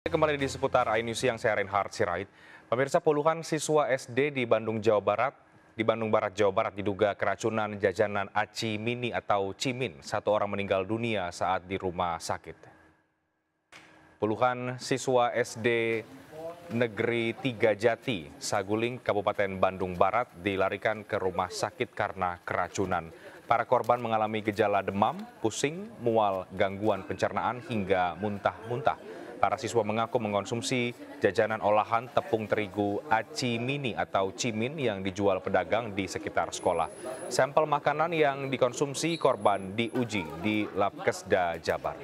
Kembali di seputar iNews yang saya Reinhard Sirait. Pemirsa puluhan siswa SD di Bandung, Jawa Barat, di Bandung Barat, Jawa Barat diduga keracunan jajanan aci mini atau cimin. Satu orang meninggal dunia saat di rumah sakit. Puluhan siswa SD Negeri Tiga Jati, Saguling, Kabupaten Bandung Barat dilarikan ke rumah sakit karena keracunan. Para korban mengalami gejala demam, pusing, mual, gangguan pencernaan hingga muntah-muntah. Para siswa mengaku mengonsumsi jajanan olahan tepung terigu aci mini atau cimin yang dijual pedagang di sekitar sekolah. Sampel makanan yang dikonsumsi korban diuji di Labkesda Jabar.